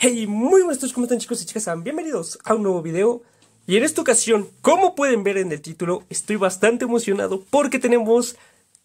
Hey, muy buenas todos, ¿cómo están chicos y chicas? Bienvenidos a un nuevo video Y en esta ocasión, como pueden ver en el título, estoy bastante emocionado porque tenemos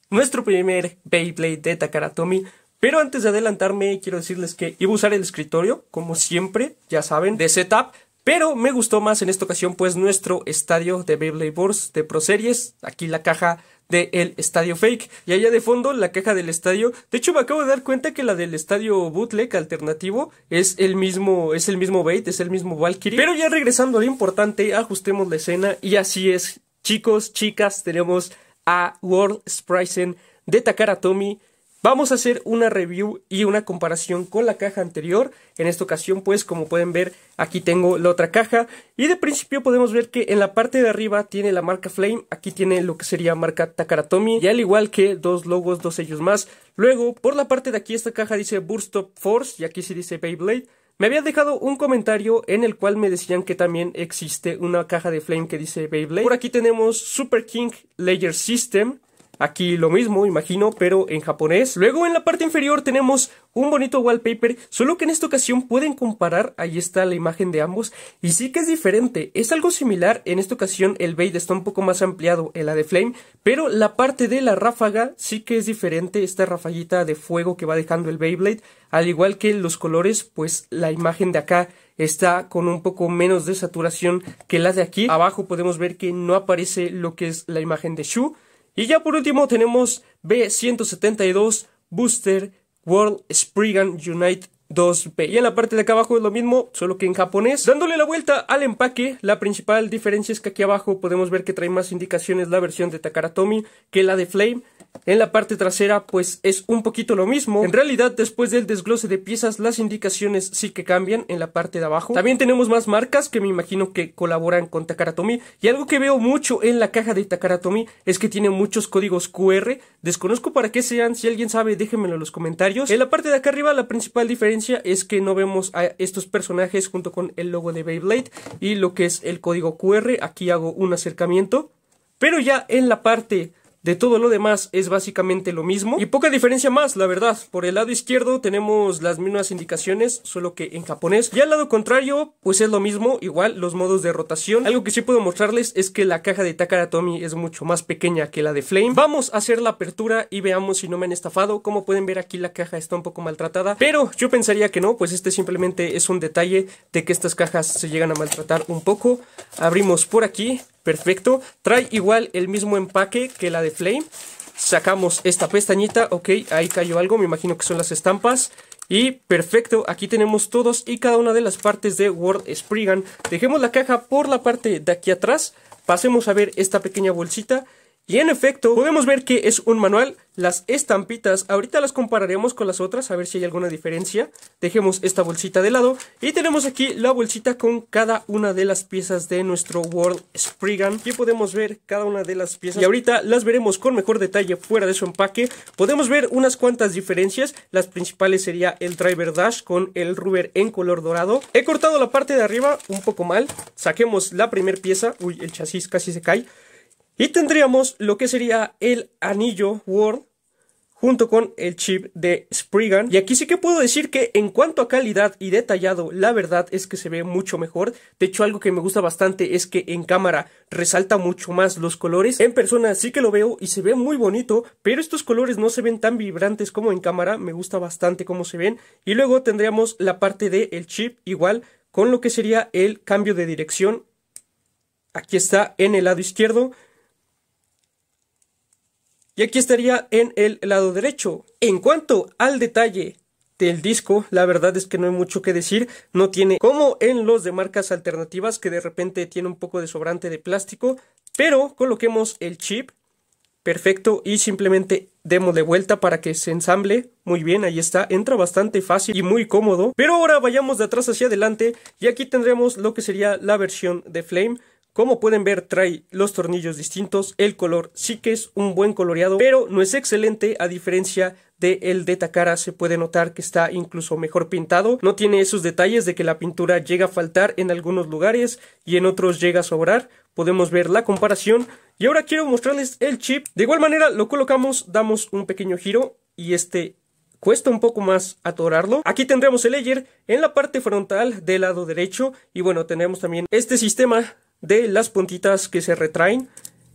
nuestro primer Beyblade de Takaratomi. Pero antes de adelantarme, quiero decirles que iba a usar el escritorio, como siempre, ya saben, de setup Pero me gustó más en esta ocasión pues nuestro estadio de Beyblade Wars de Pro Series Aquí la caja de El Estadio Fake. Y allá de fondo, la caja del estadio. De hecho, me acabo de dar cuenta que la del estadio bootleg alternativo es el mismo, es el mismo bait, es el mismo Valkyrie. Pero ya regresando a lo importante, ajustemos la escena. Y así es, chicos, chicas, tenemos a World Sprisen. de Takara tommy Vamos a hacer una review y una comparación con la caja anterior. En esta ocasión, pues, como pueden ver, aquí tengo la otra caja. Y de principio podemos ver que en la parte de arriba tiene la marca Flame. Aquí tiene lo que sería marca Takaratomi. Y al igual que dos logos, dos sellos más. Luego, por la parte de aquí, esta caja dice Burst Force. Y aquí se dice Beyblade. Me había dejado un comentario en el cual me decían que también existe una caja de Flame que dice Beyblade. Por aquí tenemos Super King Layer System. Aquí lo mismo, imagino, pero en japonés. Luego en la parte inferior tenemos un bonito wallpaper, solo que en esta ocasión pueden comparar, ahí está la imagen de ambos, y sí que es diferente, es algo similar, en esta ocasión el bait está un poco más ampliado en la de Flame, pero la parte de la ráfaga sí que es diferente, esta rafallita de fuego que va dejando el Beyblade, al igual que los colores, pues la imagen de acá está con un poco menos de saturación que la de aquí, abajo podemos ver que no aparece lo que es la imagen de Shu, y ya por último tenemos B172 Booster World Spriggan United. 2 Y en la parte de acá abajo es lo mismo, solo que en japonés. Dándole la vuelta al empaque, la principal diferencia es que aquí abajo podemos ver que trae más indicaciones la versión de Takaratomi que la de Flame. En la parte trasera pues es un poquito lo mismo. En realidad después del desglose de piezas las indicaciones sí que cambian en la parte de abajo. También tenemos más marcas que me imagino que colaboran con Takaratomi. Y algo que veo mucho en la caja de Takaratomi es que tiene muchos códigos QR. Desconozco para qué sean, si alguien sabe déjenmelo en los comentarios. En la parte de acá arriba la principal diferencia es que no vemos a estos personajes junto con el logo de Beyblade y lo que es el código QR. Aquí hago un acercamiento. Pero ya en la parte de todo lo demás es básicamente lo mismo y poca diferencia más, la verdad. Por el lado izquierdo tenemos las mismas indicaciones, solo que en japonés. Y al lado contrario, pues es lo mismo, igual los modos de rotación. Algo que sí puedo mostrarles es que la caja de Takara Tomy es mucho más pequeña que la de Flame. Vamos a hacer la apertura y veamos si no me han estafado. Como pueden ver aquí la caja está un poco maltratada, pero yo pensaría que no, pues este simplemente es un detalle de que estas cajas se llegan a maltratar un poco. Abrimos por aquí perfecto. Trae igual el mismo empaque que la de Flame. Sacamos esta pestañita, ok, ahí cayó algo, me imagino que son las estampas. Y perfecto, aquí tenemos todos y cada una de las partes de Word Spriggan. Dejemos la caja por la parte de aquí atrás. Pasemos a ver esta pequeña bolsita. Y en efecto, podemos ver que es un manual. Las estampitas, ahorita las compararemos con las otras, a ver si hay alguna diferencia. Dejemos esta bolsita de lado. Y tenemos aquí la bolsita con cada una de las piezas de nuestro World Spriggan. Aquí podemos ver cada una de las piezas. Y ahorita las veremos con mejor detalle fuera de su empaque. Podemos ver unas cuantas diferencias. Las principales sería el Driver Dash con el rubber en color dorado. He cortado la parte de arriba un poco mal. Saquemos la primera pieza. Uy, el chasis casi se cae. Y tendríamos lo que sería el anillo Word junto con el chip de Spriggan. Y aquí sí que puedo decir que en cuanto a calidad y detallado, la verdad es que se ve mucho mejor. De hecho, algo que me gusta bastante es que en cámara resalta mucho más los colores. En persona sí que lo veo y se ve muy bonito, pero estos colores no se ven tan vibrantes como en cámara. Me gusta bastante cómo se ven. Y luego tendríamos la parte del chip igual con lo que sería el cambio de dirección. Aquí está en el lado izquierdo y aquí estaría en el lado derecho. En cuanto al detalle del disco, la verdad es que no hay mucho que decir, no tiene como en los de marcas alternativas que de repente tiene un poco de sobrante de plástico, pero coloquemos el chip perfecto y simplemente demos de vuelta para que se ensamble muy bien, ahí está, entra bastante fácil y muy cómodo, pero ahora vayamos de atrás hacia adelante y aquí tendremos lo que sería la versión de Flame como pueden ver trae los tornillos distintos, el color sí que es un buen coloreado, pero no es excelente a diferencia de el de Takara se puede notar que está incluso mejor pintado, no tiene esos detalles de que la pintura llega a faltar en algunos lugares y en otros llega a sobrar, podemos ver la comparación y ahora quiero mostrarles el chip, de igual manera lo colocamos, damos un pequeño giro y este cuesta un poco más atorarlo. Aquí tendremos el layer en la parte frontal del lado derecho y bueno, tenemos también este sistema de las puntitas que se retraen.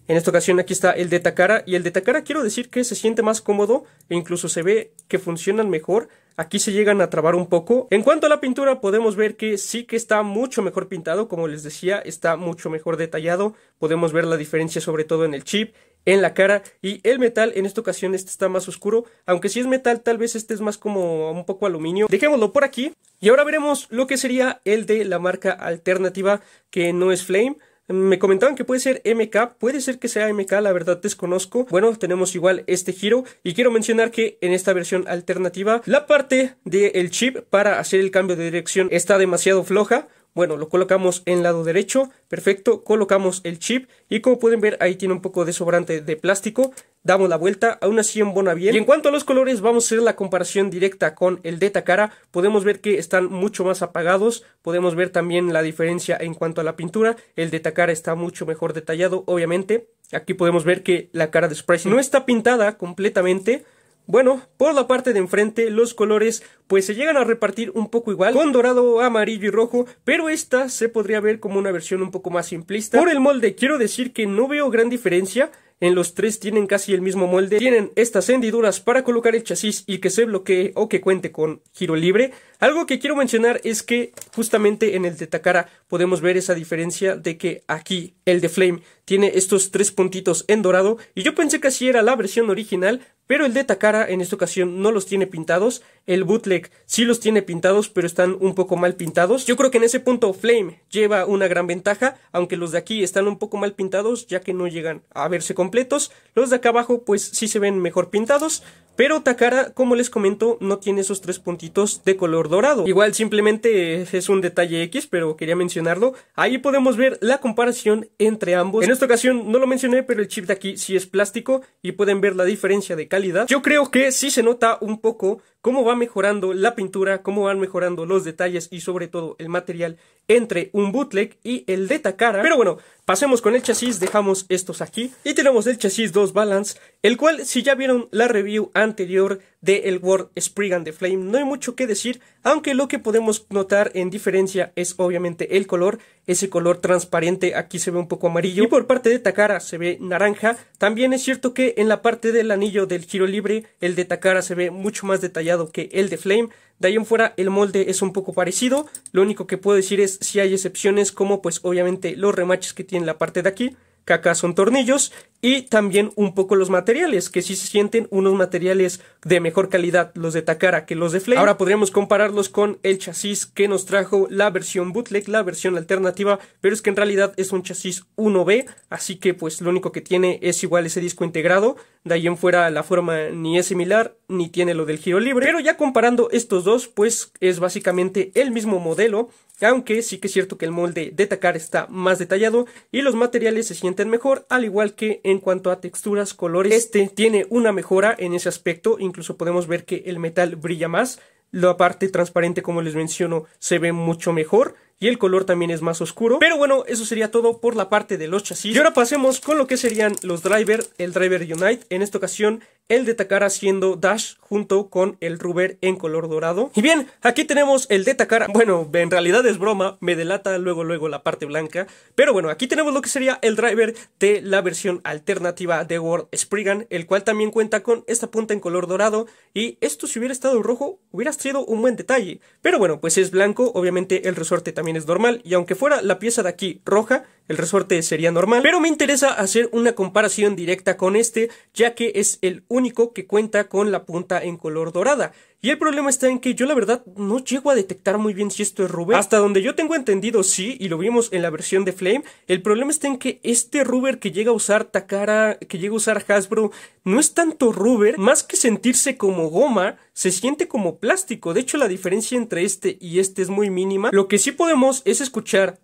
En esta ocasión aquí está el de Takara y el de Takara quiero decir que se siente más cómodo e incluso se ve que funcionan mejor. Aquí se llegan a trabar un poco. En cuanto a la pintura podemos ver que sí que está mucho mejor pintado, como les decía, está mucho mejor detallado. Podemos ver la diferencia sobre todo en el chip en la cara. Y el metal, en esta ocasión, este está más oscuro. Aunque si es metal, tal vez este es más como un poco aluminio. Dejémoslo por aquí. Y ahora veremos lo que sería el de la marca alternativa, que no es Flame. Me comentaban que puede ser MK, puede ser que sea MK, la verdad desconozco. Bueno, tenemos igual este giro y quiero mencionar que en esta versión alternativa la parte del chip para hacer el cambio de dirección está demasiado floja. Bueno, lo colocamos en lado derecho, perfecto, colocamos el chip y como pueden ver ahí tiene un poco de sobrante de plástico, damos la vuelta, aún así en bien. Y en cuanto a los colores, vamos a hacer la comparación directa con el de Takara, podemos ver que están mucho más apagados, podemos ver también la diferencia en cuanto a la pintura, el de Takara está mucho mejor detallado, obviamente. Aquí podemos ver que la cara de Sprite no está pintada completamente, bueno, por la parte de enfrente los colores pues se llegan a repartir un poco igual con dorado, amarillo y rojo, pero esta se podría ver como una versión un poco más simplista. Por el molde quiero decir que no veo gran diferencia, en los tres tienen casi el mismo molde, tienen estas hendiduras para colocar el chasis y que se bloquee o que cuente con giro libre. Algo que quiero mencionar es que justamente en el de Takara podemos ver esa diferencia de que aquí el de Flame tiene estos tres puntitos en dorado y yo pensé que así era la versión original, pero el de Takara en esta ocasión no los tiene pintados. El bootleg sí los tiene pintados, pero están un poco mal pintados. Yo creo que en ese punto Flame lleva una gran ventaja, aunque los de aquí están un poco mal pintados, ya que no llegan a verse completos. Los de acá abajo, pues sí se ven mejor pintados. Pero Takara, como les comento, no tiene esos tres puntitos de color dorado. Igual simplemente es un detalle X, pero quería mencionarlo. Ahí podemos ver la comparación entre ambos. En esta ocasión no lo mencioné, pero el chip de aquí sí es plástico y pueden ver la diferencia de calidad. Yo creo que sí se nota un poco cómo va mejorando la pintura, cómo van mejorando los detalles y sobre todo el material entre un bootleg y el de Takara. Pero bueno, pasemos con el chasis, dejamos estos aquí y tenemos el chasis 2 Balance, el cual si ya vieron la review anterior de El World Spring and Flame. No hay mucho que decir, aunque lo que podemos notar en diferencia es obviamente el color, ese color transparente aquí se ve un poco amarillo y por parte de Takara se ve naranja. También es cierto que en la parte del anillo del giro libre el de Takara se ve mucho más detallado que el de Flame. De ahí en fuera el molde es un poco parecido, lo único que puedo decir es si hay excepciones como pues obviamente los remaches que tiene la parte de aquí que acá son tornillos y también un poco los materiales, que sí se sienten unos materiales de mejor calidad los de Takara que los de Flame. Ahora podríamos compararlos con el chasis que nos trajo la versión bootleg, la versión alternativa, pero es que en realidad es un chasis 1B, así que pues lo único que tiene es igual ese disco integrado, de ahí en fuera la forma ni es similar ni tiene lo del giro libre. Pero ya comparando estos dos, pues es básicamente el mismo modelo, aunque sí que es cierto que el molde de Takar está más detallado y los materiales se sienten mejor, al igual que en cuanto a texturas, colores. Este tiene una mejora en ese aspecto, incluso podemos ver que el metal brilla más, la parte transparente como les menciono se ve mucho mejor y el color también es más oscuro. Pero bueno, eso sería todo por la parte de los chasis. Y ahora pasemos con lo que serían los driver, el driver Unite. En esta ocasión, el de Takara siendo Dash junto con el Ruber en color dorado. Y bien, aquí tenemos el de Takara. Bueno, en realidad es broma, me delata luego luego la parte blanca. Pero bueno, aquí tenemos lo que sería el driver de la versión alternativa de World Spriggan, el cual también cuenta con esta punta en color dorado. Y esto si hubiera estado rojo, hubiera sido un buen detalle. Pero bueno, pues es blanco, obviamente el resorte también es normal. Y aunque fuera la pieza de aquí roja, el resorte sería normal, pero me interesa hacer una comparación directa con este, ya que es el único que cuenta con la punta en color dorada. Y el problema está en que yo la verdad no llego a detectar muy bien si esto es rubber. Hasta donde yo tengo entendido sí, y lo vimos en la versión de Flame, el problema está en que este rubber que llega a usar Takara, que llega a usar Hasbro, no es tanto rubber, más que sentirse como goma, se siente como plástico. De hecho la diferencia entre este y este es muy mínima. Lo que sí podemos es escuchar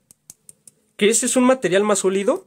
que este es un material más sólido.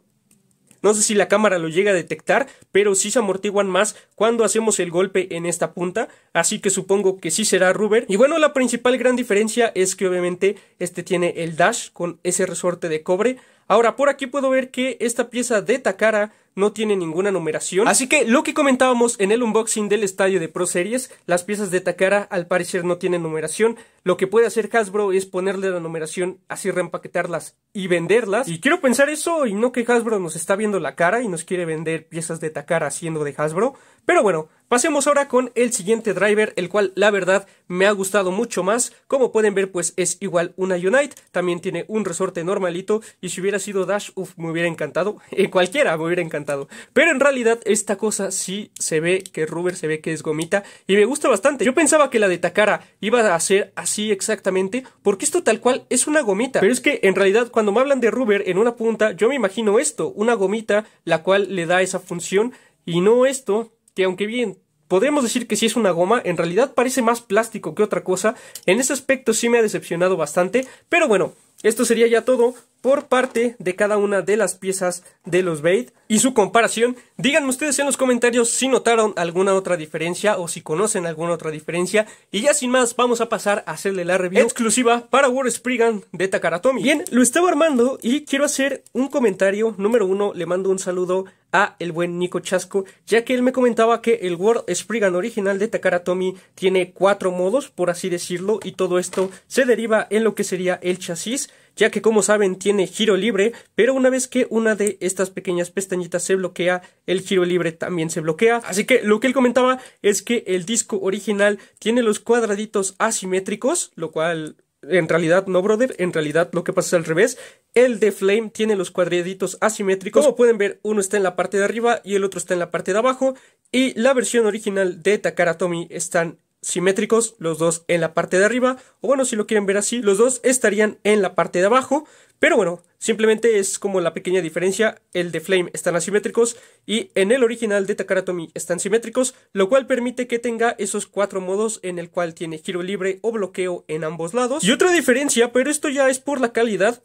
No sé si la cámara lo llega a detectar, pero sí se amortiguan más cuando hacemos el golpe en esta punta, así que supongo que sí será rubber. Y bueno, la principal gran diferencia es que obviamente este tiene el dash con ese resorte de cobre, Ahora, por aquí puedo ver que esta pieza de Takara no tiene ninguna numeración. Así que lo que comentábamos en el unboxing del estadio de Pro Series, las piezas de Takara al parecer no tienen numeración. Lo que puede hacer Hasbro es ponerle la numeración, así reempaquetarlas y venderlas. Y quiero pensar eso y no que Hasbro nos está viendo la cara y nos quiere vender piezas de Takara siendo de Hasbro. Pero bueno, Pasemos ahora con el siguiente driver, el cual la verdad me ha gustado mucho más. Como pueden ver, pues es igual una Unite, también tiene un resorte normalito y si hubiera sido Dash, uff, me hubiera encantado. En cualquiera me hubiera encantado. Pero en realidad esta cosa sí se ve que es rubber, se ve que es gomita y me gusta bastante. Yo pensaba que la de Takara iba a ser así exactamente porque esto tal cual es una gomita. Pero es que en realidad cuando me hablan de rubber en una punta, yo me imagino esto, una gomita la cual le da esa función y no esto que aunque bien podemos decir que si es una goma, en realidad parece más plástico que otra cosa. En ese aspecto sí me ha decepcionado bastante, pero bueno, esto sería ya todo por parte de cada una de las piezas de los Bait y su comparación. Díganme ustedes en los comentarios si notaron alguna otra diferencia o si conocen alguna otra diferencia. Y ya sin más, vamos a pasar a hacerle la review exclusiva para World Spriggan de Takaratomi. Bien, lo estaba armando y quiero hacer un comentario. Número uno, le mando un saludo a el buen Nico Chasco, ya que él me comentaba que el World Spriggan original de Takaratomi tiene cuatro modos, por así decirlo, y todo esto se deriva en lo que sería el chasis ya que como saben tiene giro libre, pero una vez que una de estas pequeñas pestañitas se bloquea, el giro libre también se bloquea. Así que lo que él comentaba es que el disco original tiene los cuadraditos asimétricos, lo cual en realidad no, brother. En realidad lo que pasa es al revés. El de Flame tiene los cuadraditos asimétricos. Como pueden ver, uno está en la parte de arriba y el otro está en la parte de abajo. Y la versión original de Takara Tomy están simétricos, los dos en la parte de arriba, o bueno, si lo quieren ver así, los dos estarían en la parte de abajo, pero bueno, simplemente es como la pequeña diferencia, el de Flame están asimétricos y en el original de Takara Tomy están simétricos, lo cual permite que tenga esos cuatro modos en el cual tiene giro libre o bloqueo en ambos lados. Y otra diferencia, pero esto ya es por la calidad,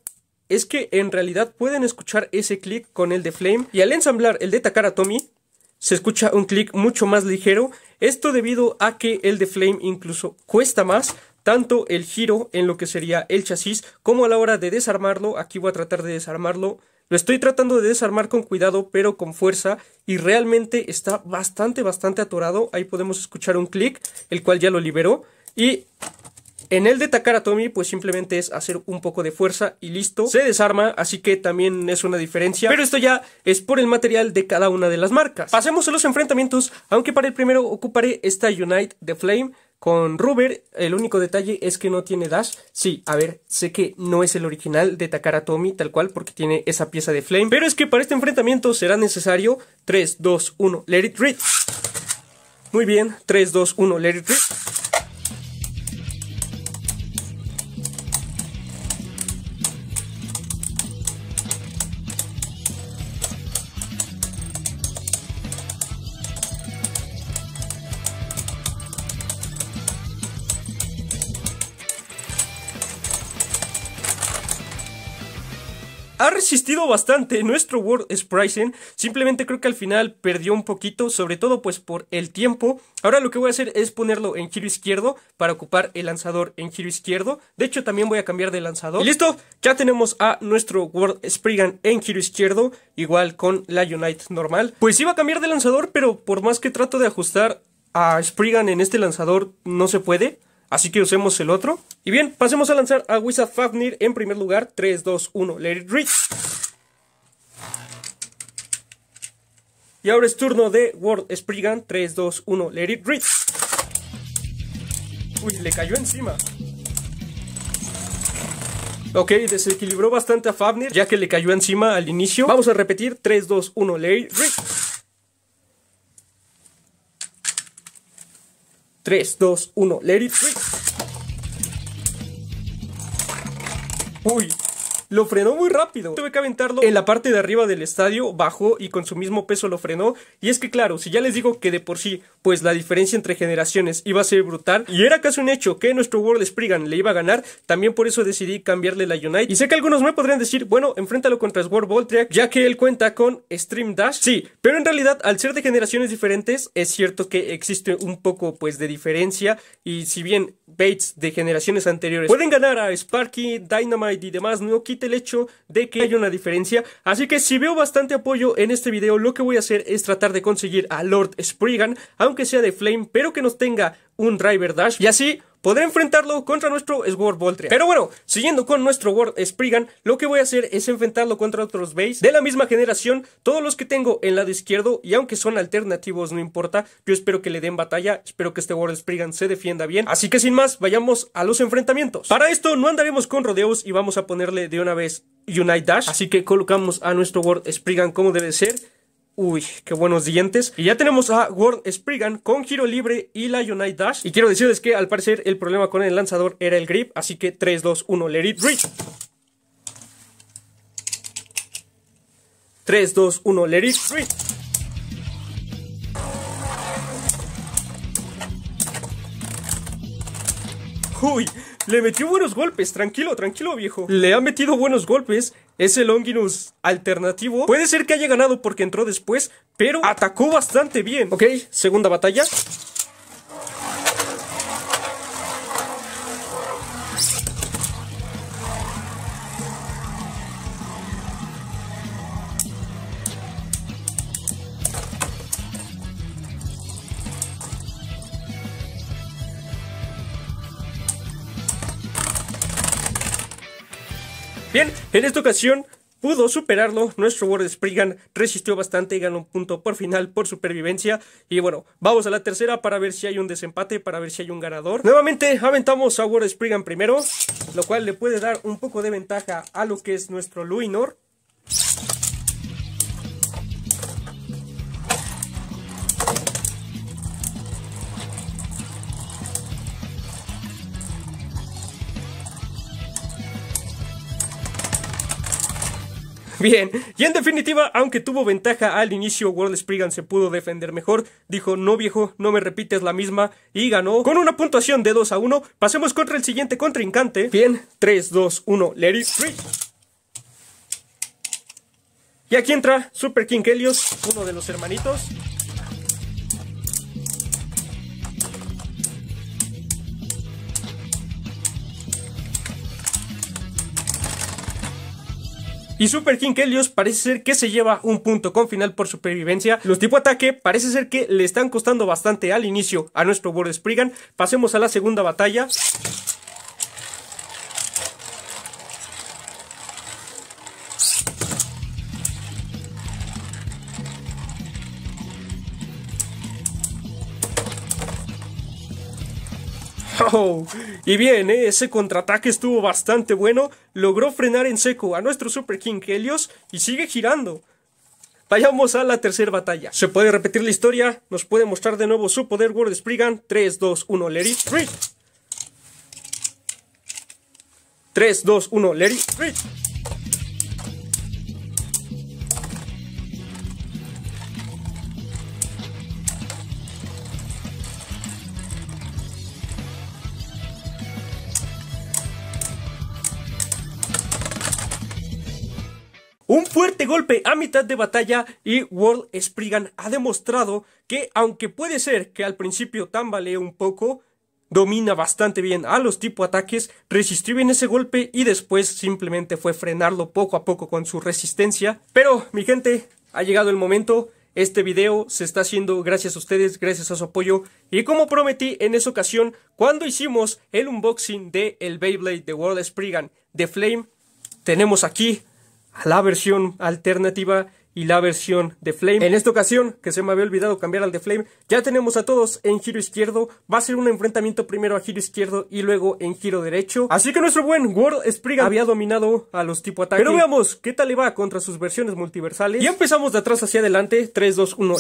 es que en realidad pueden escuchar ese clic con el de Flame y al ensamblar el de Takara Tomy se escucha un clic mucho más ligero esto debido a que el de Flame incluso cuesta más, tanto el giro en lo que sería el chasis como a la hora de desarmarlo. Aquí voy a tratar de desarmarlo. Lo estoy tratando de desarmar con cuidado pero con fuerza y realmente está bastante bastante atorado. Ahí podemos escuchar un clic, el cual ya lo liberó. Y en el de Tommy pues simplemente es hacer un poco de fuerza y listo. Se desarma, así que también es una diferencia. Pero esto ya es por el material de cada una de las marcas. Pasemos a los enfrentamientos, aunque para el primero ocuparé esta Unite the Flame. Con Ruber, el único detalle es que no tiene dash. Sí, a ver, sé que no es el original de Takara Tomy tal cual, porque tiene esa pieza de Flame. Pero es que para este enfrentamiento será necesario 3, 2, 1, let it read. Muy bien, 3, 2, 1, let it read. existido bastante. Nuestro World Spryzen, Simplemente creo que al final perdió un poquito, sobre todo pues por el tiempo. Ahora lo que voy a hacer es ponerlo en giro izquierdo para ocupar el lanzador en giro izquierdo. De hecho, también voy a cambiar de lanzador. Y listo, ya tenemos a nuestro World Spriggan en giro izquierdo, igual con la Unite normal. Pues iba a cambiar de lanzador, pero por más que trato de ajustar a Spriggan en este lanzador, no se puede. Así que usemos el otro. Y bien, pasemos a lanzar a Wizard Fafnir en primer lugar. 3, 2, 1, let it Y ahora es turno de World Spriggan. 3, 2, 1, let it Uy, le cayó encima. Ok, desequilibró bastante a Fafnir, ya que le cayó encima al inicio. Vamos a repetir, 3, 2, 1, let it 3, 2, 1, let it free. Uy, lo frenó muy rápido. Tuve que aventarlo en la parte de arriba del estadio, bajó y con su mismo peso lo frenó. Y es que claro, si ya les digo que de por sí, pues la diferencia entre generaciones iba a ser brutal, y era casi un hecho que nuestro World Spriggan le iba a ganar, también por eso decidí cambiarle la Unite. Y sé que algunos me podrían decir, bueno, enfréntalo contra Sword Voltriac, ya que él cuenta con Stream Dash. Sí, pero en realidad, al ser de generaciones diferentes, es cierto que existe un poco, pues, de diferencia. Y si bien Bates de generaciones anteriores pueden ganar a Sparky, Dynamite y demás no el hecho de que hay una diferencia. Así que si veo bastante apoyo en este video, lo que voy a hacer es tratar de conseguir a Lord Spriggan, aunque sea de Flame, pero que nos tenga un Driver Dash. Y así podré enfrentarlo contra nuestro Sword Voltria. Pero bueno, siguiendo con nuestro World Spriggan, lo que voy a hacer es enfrentarlo contra otros Bays de la misma generación, todos los que tengo en lado izquierdo, y aunque son alternativos, no importa, yo espero que le den batalla, espero que este World Spriggan se defienda bien. Así que sin más, vayamos a los enfrentamientos. Para esto no andaremos con rodeos y vamos a ponerle de una vez Unite Dash, así que colocamos a nuestro World Spriggan como debe ser. Uy, qué buenos dientes. Y ya tenemos a Ward Spriggan con giro libre y la Unite Dash. Y quiero decirles que al parecer el problema con el lanzador era el grip, así que 3, 2, 1, let it 3, 2, 1, let it Uy, le metió buenos golpes, tranquilo, tranquilo viejo. Le ha metido buenos golpes ese Longinus alternativo puede ser que haya ganado porque entró después, pero atacó bastante bien. Ok, segunda batalla. Bien, en esta ocasión pudo superarlo. Nuestro World Spriggan resistió bastante y ganó un punto por final por supervivencia. Y bueno, vamos a la tercera para ver si hay un desempate, para ver si hay un ganador. Nuevamente aventamos a World Spriggan primero, lo cual le puede dar un poco de ventaja a lo que es nuestro Luinor. Bien, y en definitiva, aunque tuvo ventaja al inicio, World Spriggan se pudo defender mejor, dijo no viejo, no me repites la misma y ganó con una puntuación de 2 a 1. Pasemos contra el siguiente contrincante. Bien, 3, 2, 1, Larry free. Y aquí entra Super King Helios, uno de los hermanitos. Y Super King Helios parece ser que se lleva un punto con final por supervivencia. Los tipo ataque parece ser que le están costando bastante al inicio a nuestro World Spriggan. Pasemos a la segunda batalla. Y bien, eh, ese contraataque estuvo bastante bueno. Logró frenar en seco a nuestro Super King Helios y sigue girando. Vayamos a la tercera batalla. Se puede repetir la historia. Nos puede mostrar de nuevo su poder World Spriggan. 3, 2, 1, Larry. 3, 2, 1, Larry. Un fuerte golpe a mitad de batalla y World Spriggan ha demostrado que aunque puede ser que al principio tambalee un poco, domina bastante bien a los tipo ataques, resistió bien ese golpe y después simplemente fue frenarlo poco a poco con su resistencia. Pero mi gente, ha llegado el momento. Este video se está haciendo gracias a ustedes, gracias a su apoyo. Y como prometí en esa ocasión, cuando hicimos el unboxing de el Beyblade de World Spriggan de Flame, tenemos aquí a la versión alternativa y la versión de Flame. En esta ocasión, que se me había olvidado cambiar al de Flame, ya tenemos a todos en giro izquierdo. Va a ser un enfrentamiento primero a giro izquierdo y luego en giro derecho. Así que nuestro buen World Spriggan había dominado a los tipo ataque. Pero veamos qué tal le va contra sus versiones multiversales. Y empezamos de atrás hacia adelante. 3, 2, 1,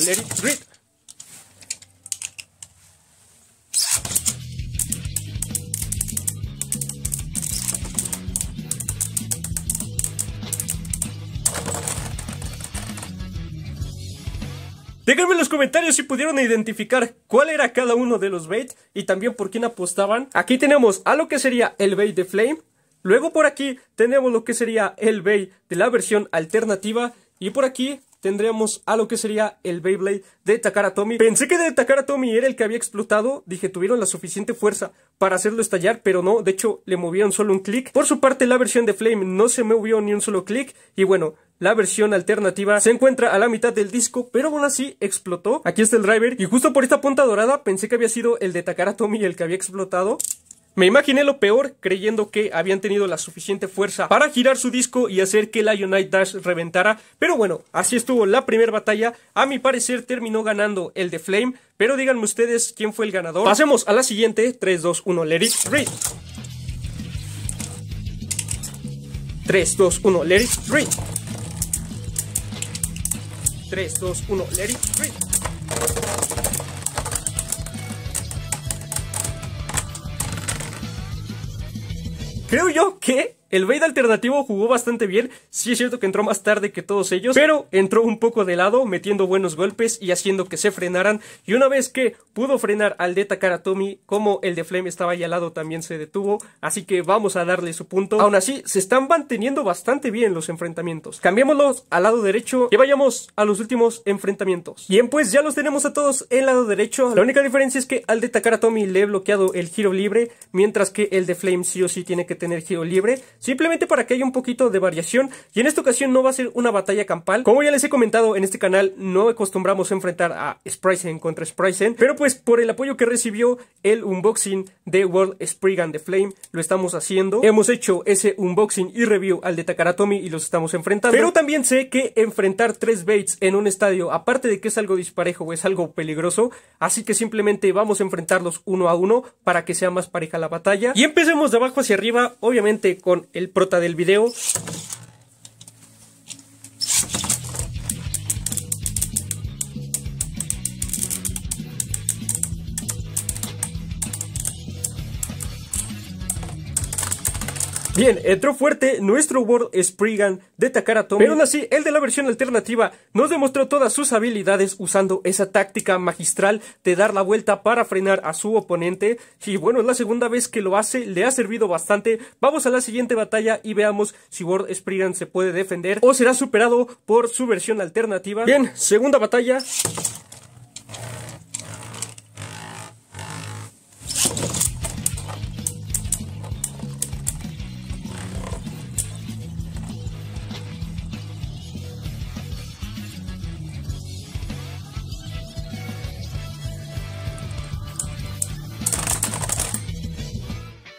Déjenme en los comentarios si pudieron identificar cuál era cada uno de los baits y también por quién apostaban. Aquí tenemos a lo que sería el bait de Flame. Luego por aquí tenemos lo que sería el bait de la versión alternativa. Y por aquí tendríamos a lo que sería el Beyblade de Takara Tommy. Pensé que de Takara Tommy era el que había explotado. Dije, tuvieron la suficiente fuerza para hacerlo estallar, pero no. De hecho, le movieron solo un clic. Por su parte, la versión de Flame no se movió ni un solo clic. Y bueno, la versión alternativa se encuentra a la mitad del disco, pero aún así explotó. Aquí está el driver y justo por esta punta dorada pensé que había sido el de Takara Tomy el que había explotado. Me imaginé lo peor creyendo que habían tenido la suficiente fuerza para girar su disco y hacer que la Unite Dash reventara, pero bueno, así estuvo la primera batalla, a mi parecer terminó ganando el de Flame, pero díganme ustedes quién fue el ganador. Pasemos a la siguiente, 3, 2, 1, let it 3, 2, 1, let it 3, 2, 1, let it free. Creo yo que el Blade alternativo jugó bastante bien, sí es cierto que entró más tarde que todos ellos, pero entró un poco de lado, metiendo buenos golpes y haciendo que se frenaran, y una vez que pudo frenar al de Tommy, como el de Flame estaba ahí al lado también se detuvo, así que vamos a darle su punto. Aún así, se están manteniendo bastante bien los enfrentamientos. Cambiémoslos al lado derecho y vayamos a los últimos enfrentamientos. Bien, pues ya los tenemos a todos en lado derecho, la única diferencia es que al de Tommy le he bloqueado el giro libre, mientras que el de Flame sí o sí tiene que tener giro libre, simplemente para que haya un poquito de variación y en esta ocasión no va a ser una batalla campal. Como ya les he comentado en este canal, no acostumbramos a enfrentar a Spryzen contra Spryzen, pero pues por el apoyo que recibió el unboxing de World Spriggan and the Flame, lo estamos haciendo. Hemos hecho ese unboxing y review al de Takaratomi y los estamos enfrentando. Pero también sé que enfrentar tres baits en un estadio, aparte de que es algo disparejo, o es algo peligroso, así que simplemente vamos a enfrentarlos uno a uno para que sea más pareja la batalla. Y empecemos de abajo hacia arriba, obviamente con el prota del video Bien, entró fuerte nuestro World Spriggan de Takara Tomy, pero aún así, el de la versión alternativa nos demostró todas sus habilidades usando esa táctica magistral de dar la vuelta para frenar a su oponente. Y bueno, es la segunda vez que lo hace, le ha servido bastante. Vamos a la siguiente batalla y veamos si World Spriggan se puede defender o será superado por su versión alternativa. Bien, segunda batalla.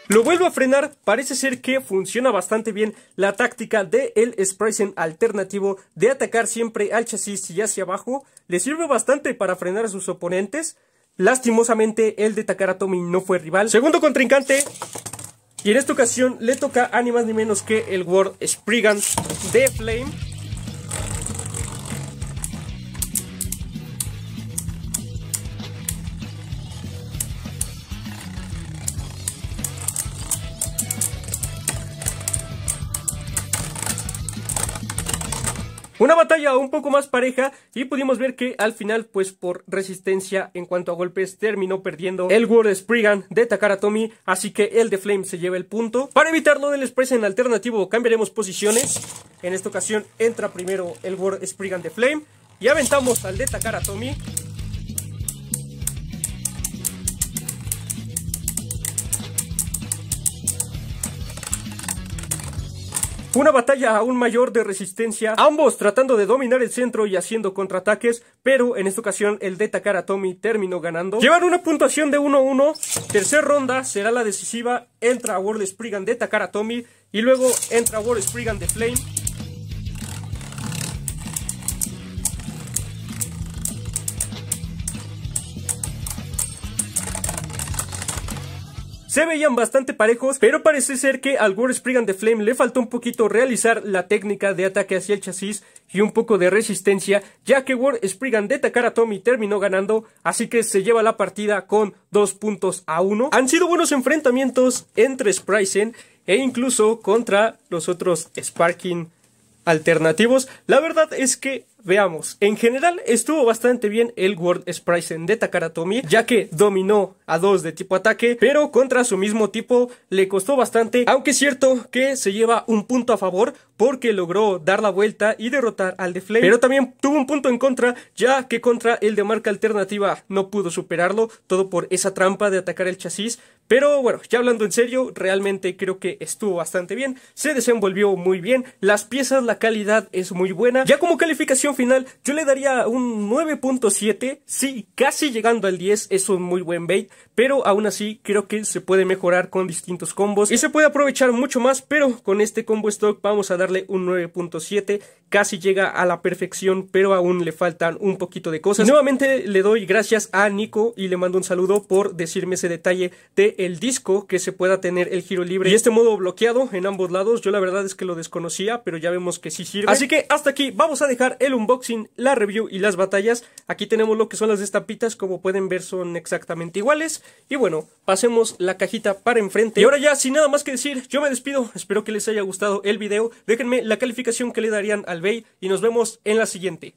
Lo vuelvo a frenar, parece ser que funciona bastante bien la táctica del el alternativo de atacar siempre al chasis y hacia abajo, le sirve bastante para frenar a sus oponentes, lastimosamente el de a Tommy no fue rival. Segundo contrincante, y en esta ocasión le toca a ni más ni menos que el World Spriggan de Flame. Una batalla un poco más pareja y pudimos ver que al final pues por resistencia en cuanto a golpes terminó perdiendo el World Spriggan de Takara Tommy así que el de Flame se lleva el punto. Para evitarlo del Express en alternativo cambiaremos posiciones, en esta ocasión entra primero el World Spriggan de Flame y aventamos al de Takara Tommy Una batalla aún mayor de resistencia, ambos tratando de dominar el centro y haciendo contraataques, pero en esta ocasión el de a Tommy terminó ganando. Llevar una puntuación de 1-1, tercer ronda será la decisiva, entra World Spriggan de a Tommy y luego entra World Spriggan de Flame. Se veían bastante parejos, pero parece ser que al War Spriggan de Flame le faltó un poquito realizar la técnica de ataque hacia el chasis y un poco de resistencia, ya que War Spriggan de atacar a Tommy terminó ganando, así que se lleva la partida con 2 puntos a uno. Han sido buenos enfrentamientos entre Spryzen e incluso contra los otros Sparking alternativos. La verdad es que Veamos, en general estuvo bastante bien el World Spryzen de Takaratomi, ya que dominó a dos de tipo ataque, pero contra su mismo tipo le costó bastante, aunque es cierto que se lleva un punto a favor porque logró dar la vuelta y derrotar al de Flame, pero también tuvo un punto en contra, ya que contra el de marca alternativa no pudo superarlo, todo por esa trampa de atacar el chasis, pero bueno, ya hablando en serio, realmente creo que estuvo bastante bien, se desenvolvió muy bien, las piezas, la calidad es muy buena. Ya como calificación final, yo le daría un 9.7, sí, casi llegando al 10, es un muy buen bait, pero aún así creo que se puede mejorar con distintos combos y se puede aprovechar mucho más, pero con este combo stock vamos a darle un 9.7, casi llega a la perfección, pero aún le faltan un poquito de cosas. nuevamente le doy gracias a Nico y le mando un saludo por decirme ese detalle de el disco, que se pueda tener el giro libre y este modo bloqueado en ambos lados. Yo la verdad es que lo desconocía, pero ya vemos que sí sirve. Así que hasta aquí vamos a dejar el unboxing, la review y las batallas. Aquí tenemos lo que son las destapitas, como pueden ver son exactamente iguales. Y bueno, pasemos la cajita para enfrente. Y ahora ya, sin nada más que decir, yo me despido. Espero que les haya gustado el video. Déjenme la calificación que le darían al Bay y nos vemos en la siguiente.